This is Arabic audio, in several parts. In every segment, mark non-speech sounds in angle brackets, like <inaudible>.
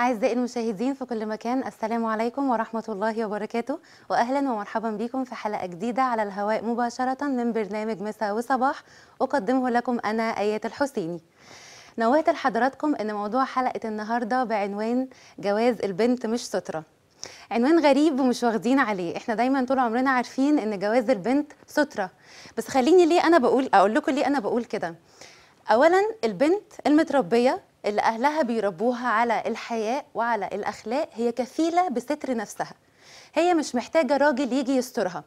أعزائي المشاهدين في كل مكان السلام عليكم ورحمة الله وبركاته وأهلا ومرحبا بكم في حلقة جديدة على الهواء مباشرة من برنامج مساء وصباح أقدمه لكم أنا آيات الحسيني نوهت لحضراتكم أن موضوع حلقة النهاردة بعنوان جواز البنت مش سترة عنوان غريب ومش واخدين عليه احنا دايما طول عمرنا عارفين ان جواز البنت سترة بس خليني ليه انا بقول اقول لكم ليه انا بقول كده اولا البنت المتربيه اللي أهلها بيربوها على الحياء وعلى الأخلاق هي كفيلة بستر نفسها هي مش محتاجة راجل يجي يسترها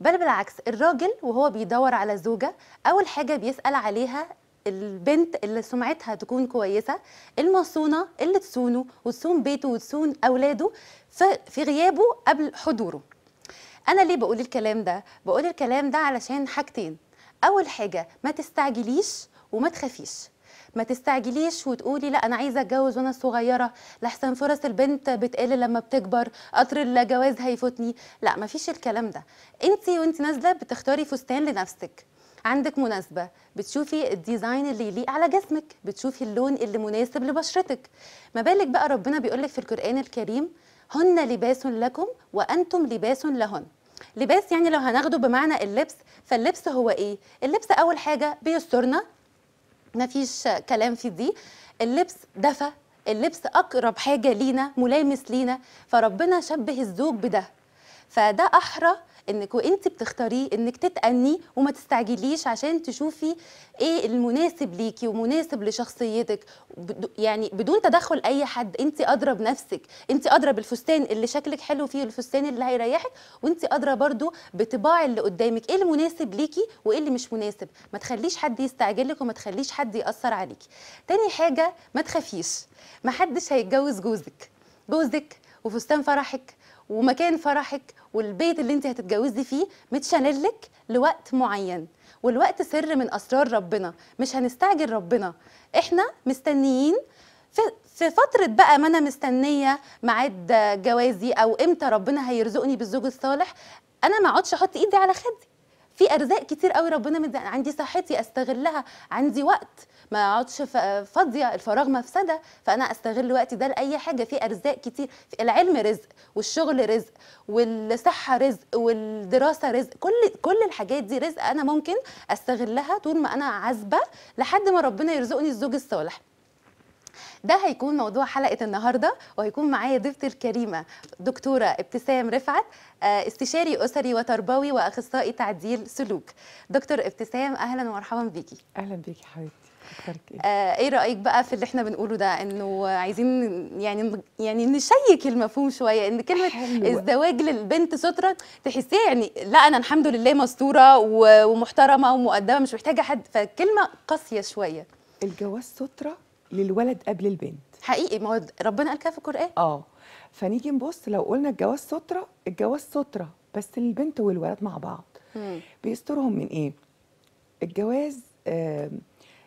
بل بالعكس الراجل وهو بيدور على زوجة أول حاجة بيسأل عليها البنت اللي سمعتها تكون كويسه المصونه اللي تسونه وتسون بيته وتسون اولاده في غيابه قبل حضوره انا ليه بقول الكلام ده بقول الكلام ده علشان حاجتين اول حاجه ما تستعجليش وما تخافيش ما تستعجليش وتقولي لا انا عايزه اتجوز وانا صغيره لحسن فرص البنت بتقل لما بتكبر قطر الجواز هيفوتني لا ما فيش الكلام ده انت وانت نازله بتختاري فستان لنفسك عندك مناسبه بتشوفي الديزاين اللي يليق على جسمك بتشوفي اللون اللي مناسب لبشرتك ما بالك بقى ربنا بيقولك في القران الكريم هن لباس لكم وانتم لباس لهن لباس يعني لو هناخده بمعنى اللبس فاللبس هو ايه اللبس اول حاجه بيسترنا ما فيش كلام في دي اللبس دفى اللبس اقرب حاجه لينا ملامس لينا فربنا شبه الزوج بده فده احرى انك وانت بتختاريه انك تتأني وما تستعجليش عشان تشوفي ايه المناسب ليكي ومناسب لشخصيتك يعني بدون تدخل اي حد انت قادره بنفسك انت قادره بالفستان اللي شكلك حلو فيه الفستان اللي هيريحك وانت قادره برضو بطباع اللي قدامك ايه المناسب ليكي وايه اللي مش مناسب ما تخليش حد يستعجلك وما تخليش حد ياثر عليكي تاني حاجه ما تخافيش محدش هيتجوز جوزك جوزك وفستان فرحك ومكان فرحك والبيت اللي انت هتتجوزي فيه متشانلك لوقت معين والوقت سر من اسرار ربنا مش هنستعجل ربنا احنا مستنيين في فترة بقى ما أنا مستنية ميعاد جوازي أو إمتى ربنا هيرزقني بالزوج الصالح أنا ما أقعدش أحط إيدي على خدي في أرزاق كتير قوي ربنا مد... عندي صحتي أستغلها عندي وقت ما اقعدش فاضيه الفراغ مفسده فانا استغل وقتي ده لاي حاجه في ارزاق كتير في العلم رزق والشغل رزق والصحه رزق والدراسه رزق كل كل الحاجات دي رزق انا ممكن استغلها طول ما انا عازبه لحد ما ربنا يرزقني الزوج الصالح ده هيكون موضوع حلقه النهارده وهيكون معايا ضيفتي الكريمه دكتوره ابتسام رفعت آه، استشاري اسري وتربوي واخصائي تعديل سلوك دكتور ابتسام اهلا ومرحبا بيكي اهلا بيكي حبيبتي آه، ايه رايك بقى في اللي احنا بنقوله ده انه عايزين يعني يعني نشيك المفهوم شويه ان كلمه حلوة. الزواج للبنت ستره تحسيها يعني لا انا الحمد لله مستوره ومحترمه ومؤدبه مش محتاجه حد فكلمه قاسيه شويه الجواز ستره للولد قبل البنت حقيقي ما هو ربنا قال كده في القران اه فنيجي نبص لو قلنا الجواز ستره الجواز ستره بس للبنت والولد مع بعض مم. بيسترهم من ايه الجواز آه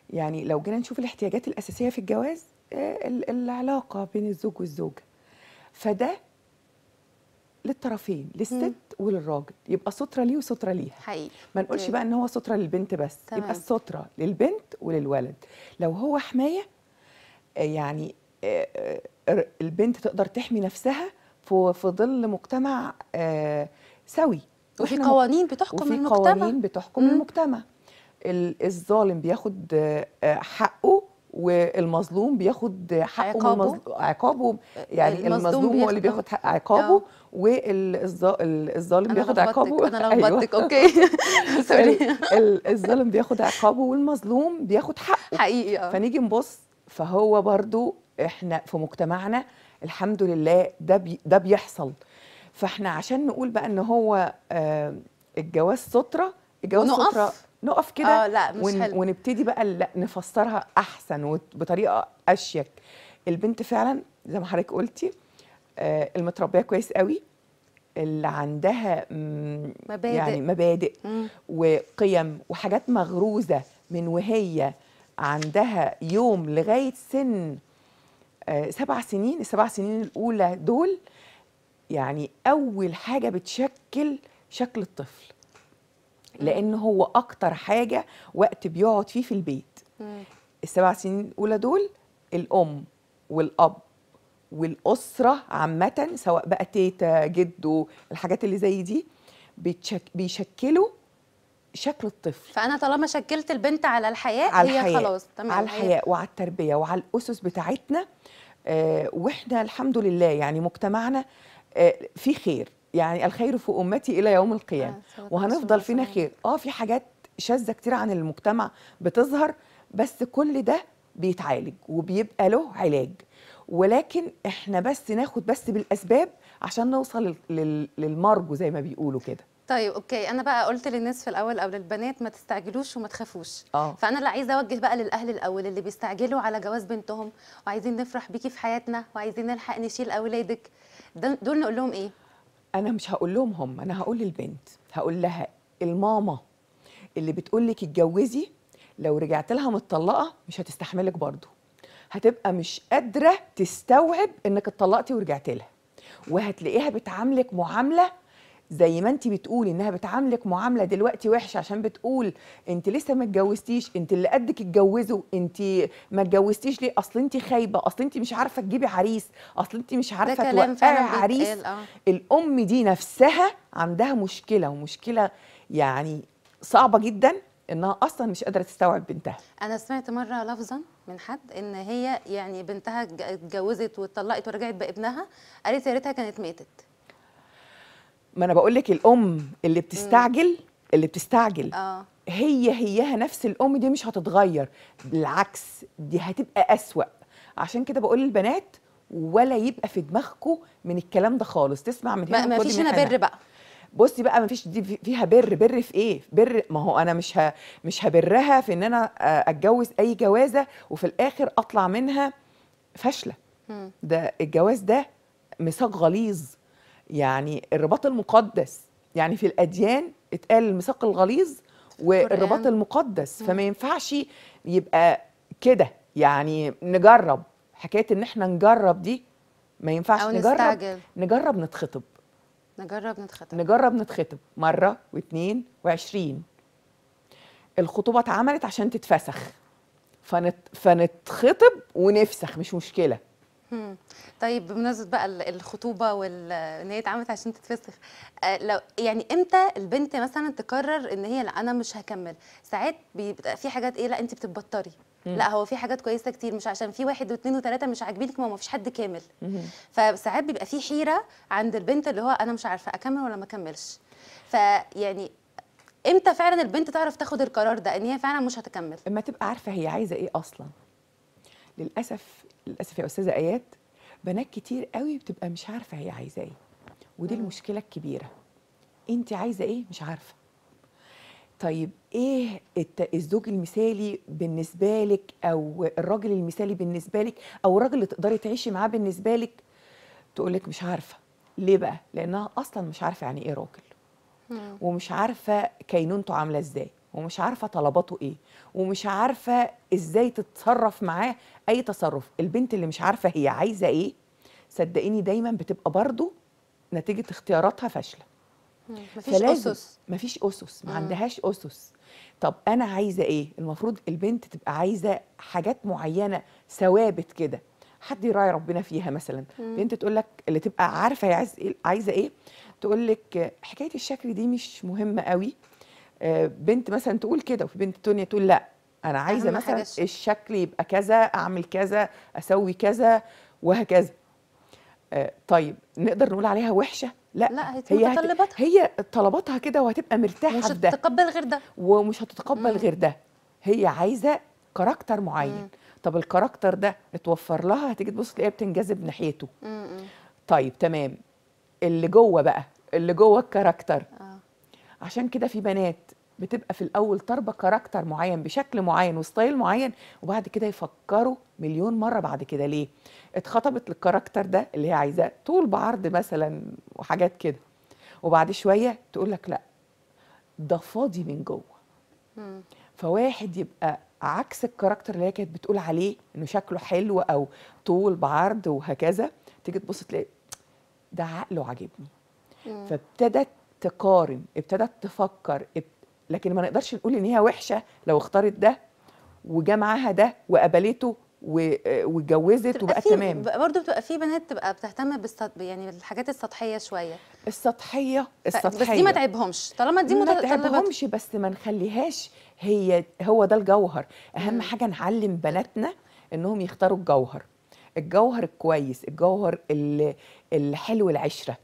يعني لو جينا نشوف الاحتياجات الأساسية في الجواز آه، العلاقة بين الزوج والزوجة فده للطرفين للست مم. وللراجل يبقى سترة ليه وسترة ليها حقيقي ما نقولش بقى ان هو سترة للبنت بس تمام. يبقى السترة للبنت وللولد لو هو حماية آه، يعني آه، البنت تقدر تحمي نفسها في ظل مجتمع سوي وفي قوانين بتحكم وفي المجتمع وفي قوانين بتحكم مم. المجتمع الظالم بياخد آه، حقه والمظلوم بياخد حقه عقابه, عقابه يعني آه، المظلوم هو اللي بياخد حق عقابه آه. والظالم بياخد عقابه انا <laughs> أيوه. لخبطتك اوكي <laughs> <laughs> سوري الظالم بياخد عقابه والمظلوم بياخد حقه حقيقي فنيجي نبص فهو برضو احنا في مجتمعنا الحمد لله ده بي ده بيحصل فاحنا عشان نقول بقى ان هو آه الجواز ستره الجواز ستره نقف كده آه لا مش ون... حلو. ونبتدي بقى لا نفسرها احسن وبطريقه اشيك البنت فعلا زي ما حضرتك قلتي آه المتربيه كويس قوي اللي عندها مبادئ. يعني مبادئ مم. وقيم وحاجات مغروزه من وهي عندها يوم لغايه سن آه، سبع سنين السبع سنين الاولى دول يعني اول حاجه بتشكل شكل الطفل لان هو اكتر حاجه وقت بيقعد فيه في البيت السبع سنين الاولى دول الام والاب والاسره عامه سواء بقى تيتا جدو الحاجات اللي زي دي بيشكلوا شكل الطفل فانا طالما شكلت البنت على الحياه على الحياة. هي خلاص تمام على الحياه وعلى التربيه وعلى الاسس بتاعتنا آه واحنا الحمد لله يعني مجتمعنا آه في خير يعني الخير في امتي الى يوم القيامه آه، وهنفضل فينا خير اه في حاجات شاذه كتير عن المجتمع بتظهر بس كل ده بيتعالج وبيبقى له علاج ولكن احنا بس ناخد بس بالاسباب عشان نوصل للمرجو زي ما بيقولوا كده طيب اوكي انا بقى قلت للناس في الاول او للبنات ما تستعجلوش وما تخافوش آه. فانا اللي عايزه اوجه بقى للاهل الاول اللي بيستعجلوا على جواز بنتهم وعايزين نفرح بيكي في حياتنا وعايزين نلحق نشيل اولادك دول نقول لهم ايه انا مش هقول لهم هم انا هقول للبنت هقول لها الماما اللي بتقول لك اتجوزي لو رجعت لها متطلقه مش هتستحملك برضه هتبقى مش قادره تستوعب انك اتطلقتي ورجعت لها وهتلاقيها بتعاملك معامله زي ما انت بتقولي انها بتعاملك معامله دلوقتي وحشه عشان بتقول انت لسه ما اتجوزتيش انت اللي قدك اتجوزوا انت ما اتجوزتيش ليه اصل انت خايبه اصل انت مش عارفه تجيبي عريس اصل انت مش عارفه توقعي عريس آه. الام دي نفسها عندها مشكله ومشكله يعني صعبه جدا انها اصلا مش قادره تستوعب بنتها انا سمعت مره لفظا من حد ان هي يعني بنتها اتجوزت واتطلقت ورجعت بابنها قالت يا ريتها كانت ماتت ما انا بقول لك الام اللي بتستعجل اللي بتستعجل اه هي هيها نفس الام دي مش هتتغير بالعكس دي هتبقى اسوأ عشان كده بقول للبنات ولا يبقى في دماغكم من الكلام ده خالص تسمع من هنا ما فيش هنا بر بقى بصي بقى ما فيش دي فيها بر بر في ايه بر ما هو انا مش ه... مش هبرها في ان انا آه، اتجوز اي جوازه وفي الاخر اطلع منها فاشله ده الجواز ده ميثاق غليظ يعني الرباط المقدس يعني في الأديان اتقال الميثاق الغليظ والرباط المقدس فما ينفعش يبقى كده يعني نجرب حكاية إن إحنا نجرب دي ما ينفعش أو نجرب نستعجل. نجرب نتخطب نجرب نتخطب نجرب نتخطب مرة واثنين وعشرين الخطوبة اتعملت عشان تتفسخ فنت... فنتخطب ونفسخ مش مشكلة طيب بمناسبه بقى الخطوبه وان هي اتعملت عشان تتفسخ آه لو يعني امتى البنت مثلا تقرر ان هي لا انا مش هكمل ساعات بيبقى في حاجات ايه لا انت بتتبطري مم. لا هو في حاجات كويسه كتير مش عشان في واحد واثنين وثلاثه مش عاجبينك ما هو حد كامل فساعات بيبقى في حيره عند البنت اللي هو انا مش عارفه اكمل ولا ما اكملش فيعني امتى فعلا البنت تعرف تاخد القرار ده ان هي فعلا مش هتكمل اما تبقى عارفه هي عايزه ايه اصلا للاسف للاسف يا استاذه ايات بنات كتير قوي بتبقى مش عارفه هي عايزه ايه ودي مم. المشكله الكبيره انت عايزه ايه مش عارفه طيب ايه الزوج المثالي بالنسبه لك او الراجل المثالي بالنسبه لك او الراجل اللي تقدري تعيشي معاه بالنسبه لك تقول لك مش عارفه ليه بقى لانها اصلا مش عارفه يعني ايه راجل ومش عارفه كينونته عامله ازاي ومش عارفه طلباته ايه ومش عارفه ازاي تتصرف معاه اي تصرف البنت اللي مش عارفه هي عايزه ايه صدقيني دايما بتبقى برضو نتيجه اختياراتها فاشله مفيش اسس مفيش اسس ما عندهاش اسس طب انا عايزه ايه المفروض البنت تبقى عايزه حاجات معينه ثوابت كده حد يراعي ربنا فيها مثلا مم. بنت تقول لك اللي تبقى عارفه هي إيه، عايزه ايه تقول لك حكايه الشكل دي مش مهمه قوي آه، بنت مثلا تقول كده وفي بنت تانية تقول لا انا عايزه مثلا الشكل يبقى كذا اعمل كذا اسوي كذا وهكذا آه، طيب نقدر نقول عليها وحشه لا, لا هي متطلباتها طلباتها هي طلباتها كده وهتبقى مرتاحه مش هتتقبل غير ده ومش هتتقبل غير ده هي عايزه كاركتر معين مم. طب الكاركتر ده اتوفر لها هتيجي تبص تلاقيها بتنجذب ناحيته مم. طيب تمام اللي جوه بقى اللي جوه الكاركتر آه. عشان كده في بنات بتبقى في الاول طربه كاركتر معين بشكل معين وستايل معين وبعد كده يفكروا مليون مره بعد كده ليه اتخطبت للكاركتر ده اللي هي عايزاه طول بعرض مثلا وحاجات كده وبعد شويه تقول لك لا ده فاضي من جوه فواحد يبقى عكس الكاركتر اللي هي كانت بتقول عليه انه شكله حلو او طول بعرض وهكذا تيجي تبص تلاقي ده عقله عاجبني فابتدت تقارن ابتدت تفكر لكن ما نقدرش نقول ان هي وحشه لو اختارت ده وجا معاها ده وقبلته واتجوزت وبقى تمام برضه بتبقى في بنات تبقى بتهتم بالسط... يعني بالحاجات السطحيه شويه السطحيه السطحيه بس دي ما تعبهمش طالما دي ما تعبهمش بس ما نخليهاش هي هو ده الجوهر اهم م. حاجه نعلم بناتنا انهم يختاروا الجوهر الجوهر الكويس الجوهر الحلو العشره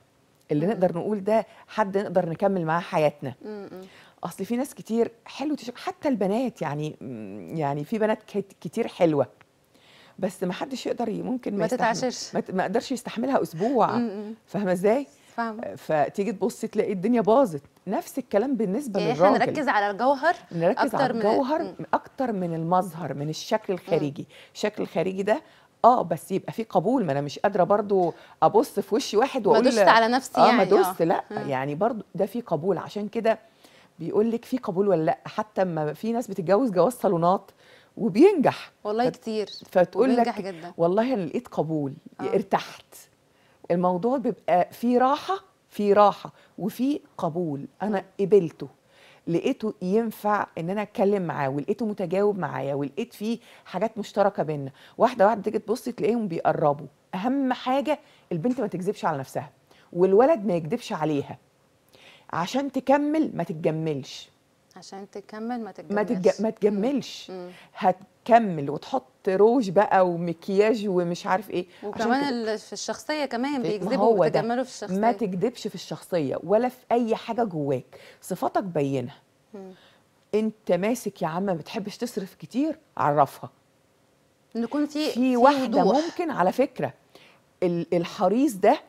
اللي نقدر نقول ده حد نقدر نكمل معاه حياتنا اصل في ناس كتير حلو تشوف حتى البنات يعني يعني في بنات كتير حلوه بس ما حدش يقدر ممكن ما تتعاشرش ما يقدرش يستحملها اسبوع فاهمه ازاي فاهمة فتيجي تبصي تلاقي الدنيا باظت نفس الكلام بالنسبه يعني للراجل احنا نركز على الجوهر نركز على الجوهر من... اكتر من المظهر من الشكل الخارجي الشكل الخارجي ده اه بس يبقى في قبول ما انا مش قادره برضو ابص في وش واحد واقول ما دوست على نفسي آه يعني ما آه. دوست لا آه. يعني برضو ده في قبول عشان كده بيقول لك في قبول ولا لا حتى اما في ناس بتتجوز جواز صالونات وبينجح والله فت... كتير فتقول لك جدا. والله انا لقيت قبول آه. ارتحت الموضوع بيبقى في راحه في راحه وفي قبول انا قبلته لقيته ينفع ان انا اتكلم معاه ولقيته متجاوب معايا ولقيت فيه حاجات مشتركه بينا واحده واحده تيجي تبص تلاقيهم بيقربوا اهم حاجه البنت ما تكذبش على نفسها والولد ما يكذبش عليها عشان تكمل ما تتجملش عشان تكمل ما تتجملش ما, تج... ما تجملش مم. هتكمل وتحط روج بقى ومكياج ومش عارف ايه وكمان تك... في الشخصيه كمان بيكذبوا وتجملوا في الشخصيه ما تكذبش في الشخصيه ولا في اي حاجه جواك صفاتك بينها مم. انت ماسك يا عم ما بتحبش تصرف كتير عرفها نكون في في واحده وضوح. ممكن على فكره الحريص ده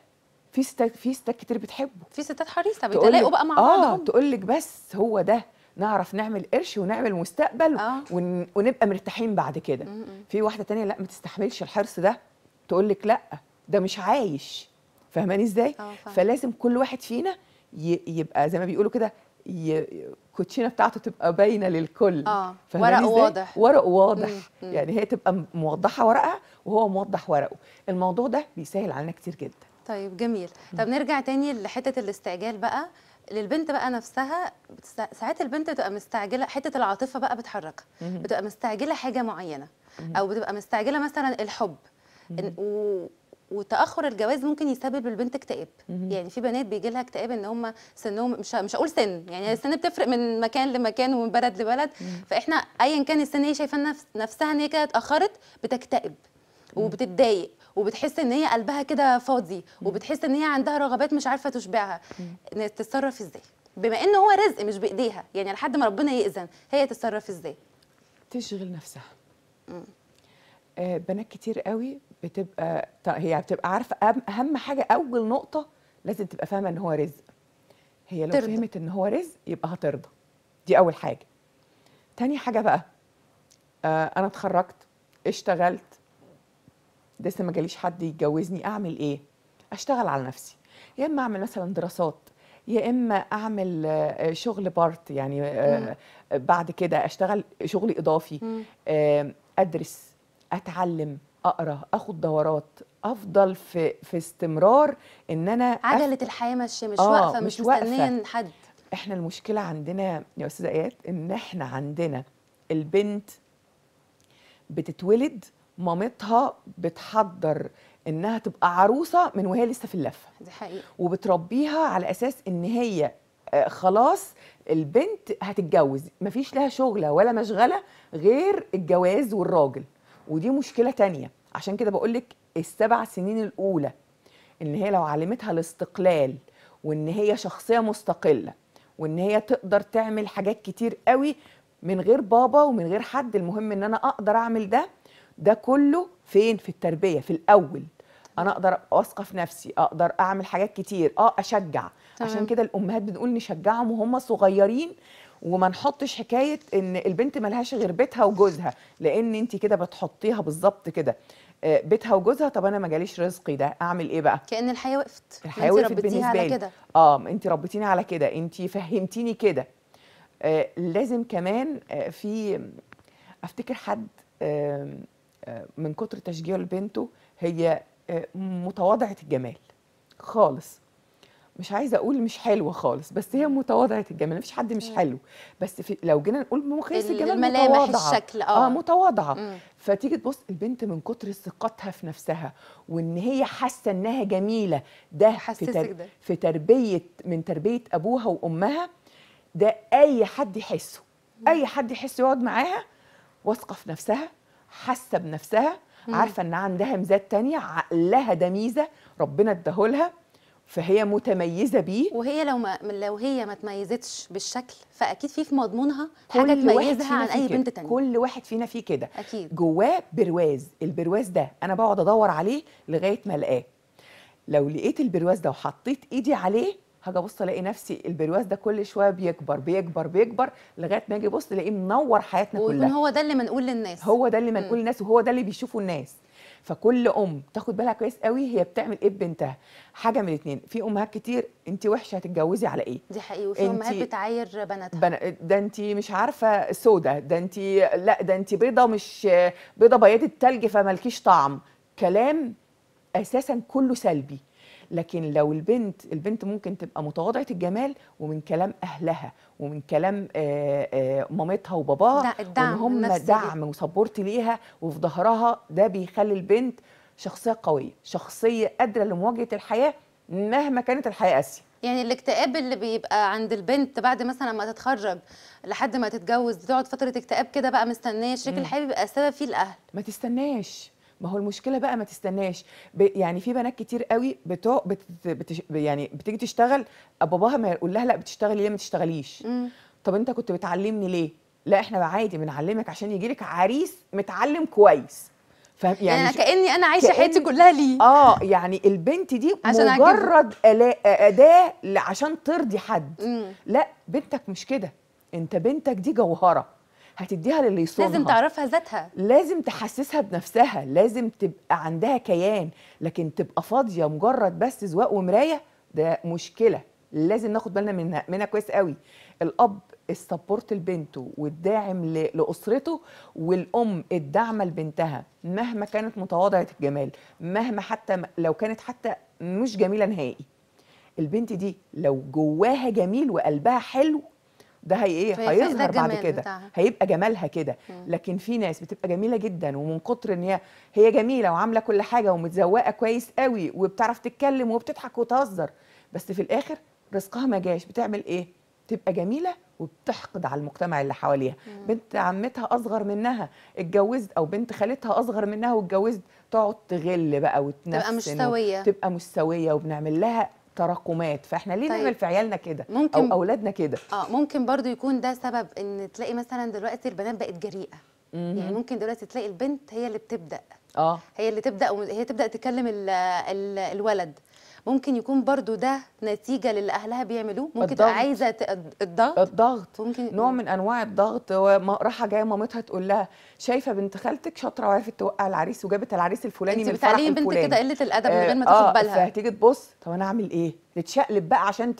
في ستات في ستات كتير بتحبه في ستات حريصه بيتلاقوا بقى مع بعض آه تقول لك بس هو ده نعرف نعمل قرش ونعمل مستقبل آه. ون... ونبقى مرتاحين بعد كده في واحده تانية لا ما تستحملش الحرص ده تقول لك لا ده مش عايش فاهماني ازاي آه فلازم كل واحد فينا ي... يبقى زي ما بيقولوا كده ي... الكوتشينه بتاعته تبقى باينه للكل اه ورق واضح ورق واضح مم. يعني هي تبقى موضحه ورقها وهو موضح ورقه الموضوع ده بيسهل علينا كتير جدا طيب جميل مم. طب نرجع تاني لحته الاستعجال بقى للبنت بقى نفسها ساعات البنت بتبقى مستعجله حته العاطفه بقى بتحركها بتبقى مستعجله حاجه معينه او بتبقى مستعجله مثلا الحب و... وتاخر الجواز ممكن يسبب للبنت اكتئاب يعني في بنات بيجي لها اكتئاب ان هم سنهم مش مش هقول سن يعني السن بتفرق من مكان لمكان ومن بلد لبلد فاحنا ايا كان السن هي إيه، شايفه نفسها ان هي كده اتاخرت بتكتئب وبتتضايق وبتحس ان هي قلبها كده فاضي وبتحس ان هي عندها رغبات مش عارفه تشبعها تتصرف ازاي بما ان هو رزق مش بايديها يعني لحد ما ربنا يأذن هي تتصرف ازاي تشغل نفسها آه بنات كتير قوي بتبقى طيب، هي بتبقى عارفه اهم حاجه اول نقطه لازم تبقى فاهمه ان هو رزق هي لو ترضى. فهمت ان هو رزق يبقى هترضى دي اول حاجه تاني حاجه بقى آه انا اتخرجت اشتغلت لسه ما جاليش حد يتجوزني اعمل ايه اشتغل على نفسي يا اما اعمل مثلا دراسات يا اما اعمل آه، شغل بارت يعني آه، بعد كده اشتغل شغل اضافي ادرس اتعلم اقرا اخد دورات افضل في في استمرار ان انا عجله أف... الحياه مش مش آه واقفه مش, مش مستنيه حد احنا المشكله عندنا يا استاذه ايات ان احنا عندنا البنت بتتولد مامتها بتحضر انها تبقى عروسه من وهي لسه في اللفه دي حقيقة وبتربيها على اساس ان هي آه، خلاص البنت هتتجوز مفيش لها شغله ولا مشغله غير الجواز والراجل ودي مشكله تانية عشان كده بقول لك السبع سنين الاولى ان هي لو علمتها الاستقلال وان هي شخصيه مستقله وان هي تقدر تعمل حاجات كتير قوي من غير بابا ومن غير حد المهم ان انا اقدر اعمل ده ده كله فين في التربيه في الاول انا اقدر واثقه في نفسي اقدر اعمل حاجات كتير اه اشجع طبعا. عشان كده الامهات بنقول نشجعهم وهم صغيرين وما نحطش حكايه ان البنت ملهاش غير بيتها وجوزها لان انت كده بتحطيها بالظبط كده آه، بيتها وجوزها طب انا ما جاليش رزقي ده اعمل ايه بقى كان الحياه وقفت الحياه وقفت بالنسبه على كده اه انت ربيتيني على كده انت فهمتيني كده آه لازم كمان آه في افتكر حد آه من كتر تشجيع لبنته هي آه، متواضعه الجمال خالص مش عايزه اقول مش حلوه خالص بس هي متواضعه الجمال مفيش حد مش حلو بس في لو جينا نقول مقياس الجمال الملامح الشكل اه, آه متواضعه مم. فتيجي تبص البنت من كتر ثقتها في نفسها وان هي حاسه انها جميله ده في, تر... ده. في تربيه من تربيه ابوها وامها ده اي حد يحسه مم. اي حد يحس يقعد معاها واثقه في نفسها حاسه بنفسها عارفه ان عندها ميزات تانية عقلها ده ميزه ربنا اداهولها فهي متميزه بيه وهي لو ما لو هي ما تميزتش بالشكل فاكيد في في مضمونها حاجه تميزها عن اي بنت تانية كل واحد فينا فيه كده اكيد جواه برواز البرواز ده انا بقعد ادور عليه لغايه ما الاقاه لو لقيت البرواز ده وحطيت ايدي عليه هاجي ابص الاقي نفسي البرواز ده كل شويه بيكبر بيكبر بيكبر لغايه ما اجي ابص الاقيه منور حياتنا كلها ويكون هو ده اللي منقول للناس هو ده اللي منقول للناس وهو ده اللي بيشوفه الناس فكل ام تاخد بالها كويس قوي هي بتعمل ايه ببنتها حاجه من الاثنين في امهات كتير انت وحشه هتتجوزي على ايه دي حقيقي وفي امهات بتعاير بناتها بنا... ده انت مش عارفه سودا ده انت لا ده انت بيضه مش بيضه بياضه التلج فمالكيش طعم كلام اساسا كله سلبي لكن لو البنت البنت ممكن تبقى متواضعه الجمال ومن كلام اهلها ومن كلام آه، آه، مامتها وباباها وان هم دعم وسبورت ليها وفي ظهرها ده بيخلي البنت شخصيه قويه شخصيه قادره لمواجهه الحياه مهما كانت الحياه قاسيه يعني الاكتئاب اللي بيبقى عند البنت بعد مثلا ما تتخرج لحد ما تتجوز بتقعد فتره اكتئاب كده بقى مستنيه شريك الحياه بيبقى السبب فيه الاهل ما تستناش ما هو المشكله بقى ما تستناش يعني في بنات كتير قوي بتو بت بت يعني بتيجي تشتغل باباها ما يقول لها لا بتشتغلي ليه ما تشتغليش مم. طب انت كنت بتعلمني ليه لا احنا عادي بنعلمك عشان يجي لك عريس متعلم كويس فاهم يعني, يعني كاني انا عايشه كأن... حياتي كلها ليه اه يعني البنت دي عشان مجرد اداه عشان ترضي حد مم. لا بنتك مش كده انت بنتك دي جوهره هتديها للي يصونها لازم تعرفها ذاتها لازم تحسسها بنفسها لازم تبقى عندها كيان لكن تبقى فاضيه مجرد بس زواق ومرايه ده مشكله لازم ناخد بالنا منها منها كويس قوي الاب السبورت لبنته والداعم لاسرته والام الداعمه لبنتها مهما كانت متواضعه الجمال مهما حتى لو كانت حتى مش جميله نهائي البنت دي لو جواها جميل وقلبها حلو ده هي ايه هيظهر بعد كده هيبقى جمالها كده لكن في ناس بتبقى جميله جدا ومن كتر ان هي هي جميله وعامله كل حاجه ومتزوقه كويس قوي وبتعرف تتكلم وبتضحك وتهزر بس في الاخر رزقها ما جاش بتعمل ايه تبقى جميله وبتحقد على المجتمع اللي حواليها مم. بنت عمتها اصغر منها اتجوزت او بنت خالتها اصغر منها واتجوزت تقعد تغل بقى وتنفس تبقى مش سويه تبقى مش سويه وبنعمل لها تراكمات فاحنا ليه طيب. نعمل في عيالنا كده او اولادنا كده اه ممكن برضو يكون ده سبب ان تلاقي مثلا دلوقتي البنات بقت جريئه مم. يعني ممكن دلوقتي تلاقي البنت هي اللي بتبدا اه هي اللي تبدا هي تبدا تكلم الـ الـ الولد ممكن يكون برضو ده نتيجه للي اهلها بيعملوه ممكن الضغط. عايزه الضغط الضغط ممكن نوع من انواع الضغط وراحة جايه مامتها تقول لها شايفه بنت خالتك شاطره وعرفت توقع العريس وجابت العريس الفلاني من الفرح الفلاني بنت كده قله الادب من آه، غير ما تاخد آه، بالها آه فهتيجي تبص طب انا اعمل ايه تتشقلب بقى عشان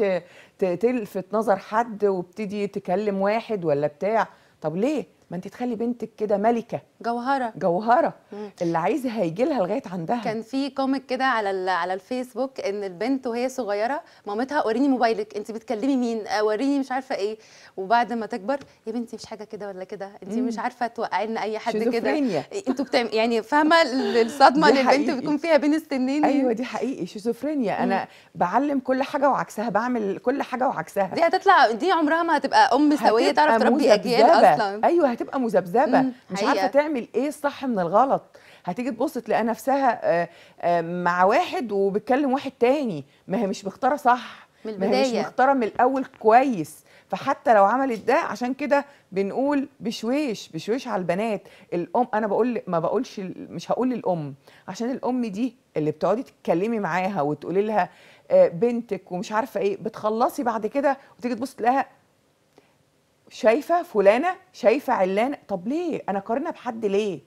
تلفت نظر حد وابتدي تكلم واحد ولا بتاع طب ليه ما انت تخلي بنتك كده ملكه جوهره جوهره مم. اللي عايزه هيجي لها لغايه عندها كان في كوميك كده على على الفيسبوك ان البنت وهي صغيره مامتها وريني موبايلك انت بتكلمي مين آه، وريني مش عارفه ايه وبعد ما تكبر يا بنتي مش حاجه كده ولا كده انت مم. مش عارفه توقعي لنا اي حد كده إيه، انتوا بتعمل يعني فاهمه الصدمه اللي البنت بيكون فيها بين السنين ايوه دي حقيقي شيزوفرينيا انا بعلم كل حاجه وعكسها بعمل كل حاجه وعكسها دي هتطلع دي عمرها ما هتبقى ام سويه تعرف تربي اجيال اصلا ايوه هتبقى مذبذبه مش عارفه تعمل ايه الصح من الغلط هتيجي تبص تلاقي نفسها آه، آه، مع واحد وبتكلم واحد تاني ما هي مش مختاره صح من البدايه ما هي مش مختاره من الاول كويس فحتى لو عملت ده عشان كده بنقول بشويش بشويش على البنات الام انا بقول ما بقولش مش هقول للام عشان الام دي اللي بتقعدي تتكلمي معاها وتقولي لها آه، بنتك ومش عارفه ايه بتخلصي بعد كده وتيجي تبص تلاقيها شايفه فلانه شايفه علانه طب ليه انا قارنه بحد ليه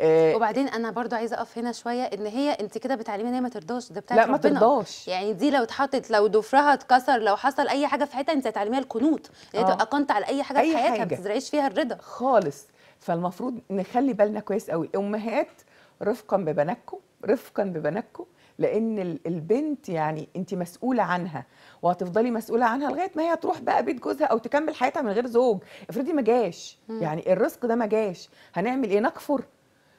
آه، وبعدين انا برضو عايزه اقف هنا شويه ان هي انت كده بتعلمي ان هي ما ترضاش ده بتاع لا ربنا. ما ترضاش يعني دي لو اتحطت لو ضفرها اتكسر لو حصل اي حاجه في حياتها انت هتعلميها القنوط يعني آه. تبقى قنط على اي حاجه أي في حياتها ما تزرعيش فيها الرضا خالص فالمفروض نخلي بالنا كويس قوي امهات رفقا ببناتكم رفقا ببناتكم لان البنت يعني انت مسؤوله عنها وهتفضلي مسؤوله عنها لغايه ما هي تروح بقى بيت جوزها او تكمل حياتها من غير زوج افرضي ما جاش يعني الرزق ده ما جاش هنعمل ايه نكفر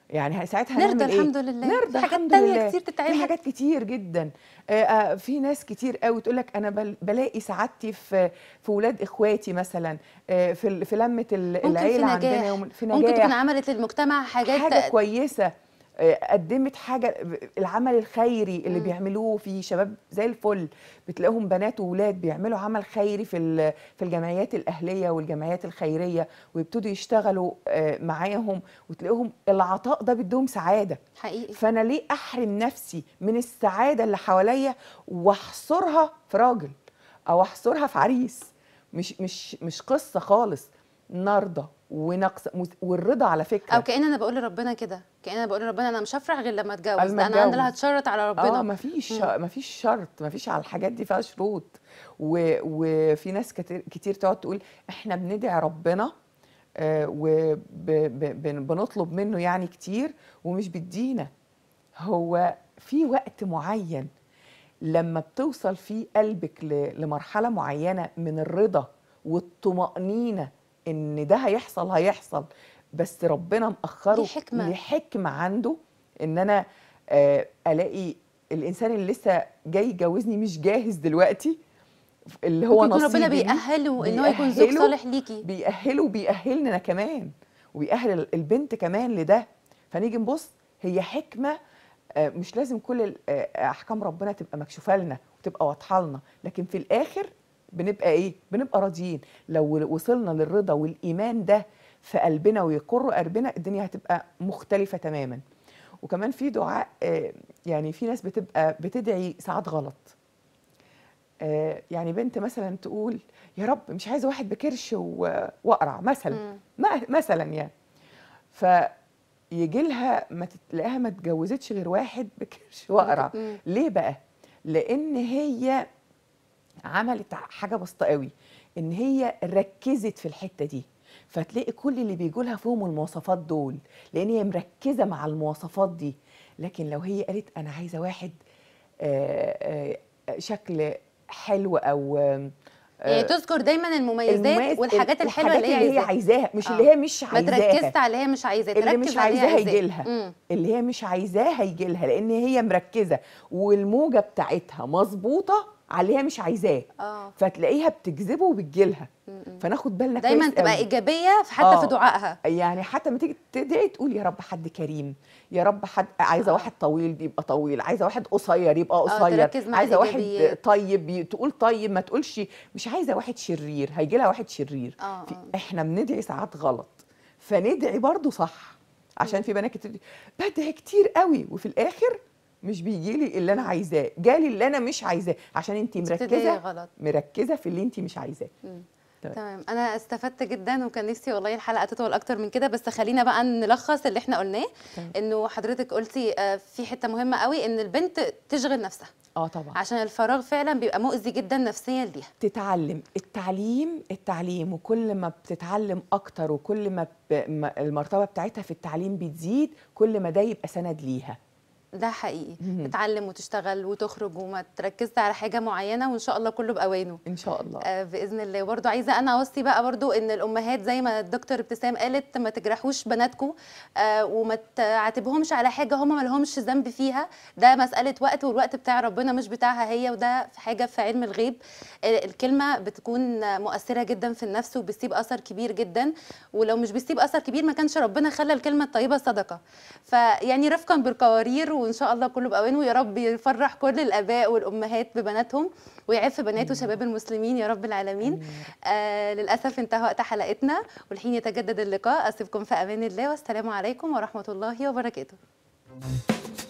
يعني ساعتها نرضى إيه؟ الحمد لله نرضى في حاجات تانية لله. كتير تتعمل في حاجات كتير جدا آه, آه، في ناس كتير قوي تقول لك انا بلاقي سعادتي في في ولاد اخواتي مثلا آه في في لمه العيله عندنا في نجاح ممكن تكون عملت للمجتمع حاجات حاجه كويسه آه، قدمت حاجه العمل الخيري اللي م. بيعملوه في شباب زي الفل بتلاقيهم بنات واولاد بيعملوا عمل خيري في في الجمعيات الاهليه والجمعيات الخيريه ويبتدوا يشتغلوا آه، معاهم وتلاقيهم العطاء ده بيديهم سعاده حقيقي فانا ليه احرم نفسي من السعاده اللي حواليا واحصرها في راجل او احصرها في عريس مش مش مش قصه خالص نرضى ونقص والرضا على فكره او كان انا بقول لربنا كده كان انا بقول لربنا انا مش هفرح غير لما اتجوز انا انا اللي هتشرط على ربنا اه مفيش مم. مفيش شرط مفيش على الحاجات دي فيها شروط و... وفي ناس كتير, كتير تقعد تقول احنا بندعي ربنا آه وبنطلب وب... ب... منه يعني كتير ومش بيدينا هو في وقت معين لما بتوصل فيه قلبك ل... لمرحله معينه من الرضا والطمانينه ان ده هيحصل هيحصل بس ربنا مأخره لحكمة, لحكمة عنده ان انا آه، الاقي الانسان اللي لسه جاي يجوزني مش جاهز دلوقتي اللي هو نصيبي ربنا بيأهله ان هو يكون زوج صالح ليكي بيأهله وبيأهلني انا كمان وبيأهل البنت كمان لده فنيجي نبص هي حكمه آه، مش لازم كل آه، احكام ربنا تبقى مكشوفه لنا وتبقى واضحه لنا لكن في الاخر بنبقى ايه بنبقى راضيين لو وصلنا للرضا والايمان ده في قلبنا ويقر قلبنا الدنيا هتبقى مختلفه تماما وكمان في دعاء آه، يعني في ناس بتبقى بتدعي ساعات غلط آه، يعني بنت مثلا تقول يا رب مش عايزه واحد بكرش واقرع مثلا مثلا يعني ف يجي لها ما تلاقيها ما اتجوزتش غير واحد بكرش واقرع ليه بقى لان هي عملت حاجه بسيطه قوي ان هي ركزت في الحته دي فتلاقي كل اللي لها فيهم المواصفات دول لان هي مركزه مع المواصفات دي لكن لو هي قالت انا عايزه واحد آه، آه، شكل حلو او آه، يعني تذكر دايما المميزات المميز والحاجات الحلوه اللي هي اللي هي عايزاها مش آه. اللي هي مش عايزاها ما تركزت على اللي هي مش عايزاها اللي مش عايزاها هيجي لها اللي هي مش عايزاها هيجي لها لان هي مركزه والموجه بتاعتها مظبوطه عليها مش عايزاه اه فتلاقيها بتجذبه وبتجيلها فناخد بالنا دايما تبقى قوي. ايجابيه في حتى آه. في دعائها يعني حتى ما تيجي تدعي تقول يا رب حد كريم يا رب حد عايزه آه. واحد طويل يبقى طويل عايزه واحد قصير يبقى آه، قصير عايزه واحد طيب تقول طيب ما تقولش مش عايزه واحد شرير هيجي لها واحد شرير آه. آه. احنا بندعي ساعات غلط فندعي برضو صح عشان في بنات كتير بدعي كتير قوي وفي الاخر مش بيجي لي اللي انا عايزاه جالي اللي انا مش عايزاه عشان انت مركزه غلط. مركزه في اللي انت مش عايزاه طيب. تمام انا استفدت جدا وكان نفسي والله الحلقه تطول اكتر من كده بس خلينا بقى نلخص اللي احنا قلناه طيب. انه حضرتك قلتي آه، في حته مهمه قوي ان البنت تشغل نفسها اه طبعا عشان الفراغ فعلا بيبقى مؤذي جدا نفسيا ليها تتعلم التعليم التعليم وكل ما بتتعلم اكتر وكل ما المرتبه بتاعتها في التعليم بتزيد كل ما ده يبقى سند ليها ده حقيقي تتعلم وتشتغل وتخرج وما تركزش على حاجه معينه وان شاء الله كله باوانه ان شاء الله آه باذن الله برضو عايزه انا اوصي بقى برضو ان الامهات زي ما الدكتور ابتسام قالت ما تجرحوش بناتكم آه وما تعاتبهمش على حاجه هم ما لهمش ذنب فيها ده مساله وقت والوقت بتاع ربنا مش بتاعها هي وده حاجه في علم الغيب الكلمه بتكون مؤثره جدا في النفس وبتسيب اثر كبير جدا ولو مش بتسيب اثر كبير ما كانش ربنا خلى الكلمه الطيبه صدقه فيعني رفقا بالقوارير وان شاء الله كله باوان ويا رب يفرح كل الاباء والامهات ببناتهم ويعف بنات وشباب المسلمين يا رب العالمين آه للاسف انتهى وقت حلقتنا والحين يتجدد اللقاء اسيبكم في امان الله والسلام عليكم ورحمه الله وبركاته